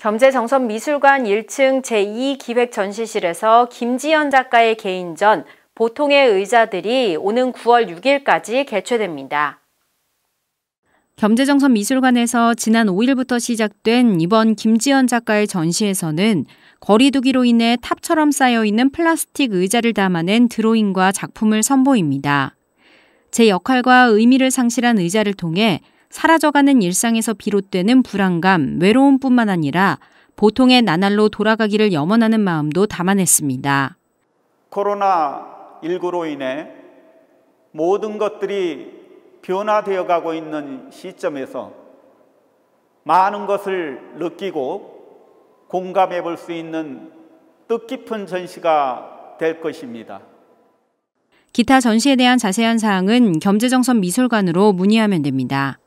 경제정선미술관 1층 제2기획전시실에서 김지연 작가의 개인전 보통의 의자들이 오는 9월 6일까지 개최됩니다. 겸재정선미술관에서 지난 5일부터 시작된 이번 김지연 작가의 전시에서는 거리두기로 인해 탑처럼 쌓여 있는 플라스틱 의자를 담아낸 드로잉과 작품을 선보입니다. 제 역할과 의미를 상실한 의자를 통해 사라져가는 일상에서 비롯되는 불안감, 외로움뿐만 아니라 보통의 나날로 돌아가기를 염원하는 마음도 담아냈습니다. 코로나19로 인해 모든 것들이 변화되어 가고 있는 시점에서 많은 것을 느끼고 공감해 볼 수 있는 뜻깊은 전시가 될 것입니다. 기타 전시에 대한 자세한 사항은 겸재정선 미술관으로 문의하면 됩니다.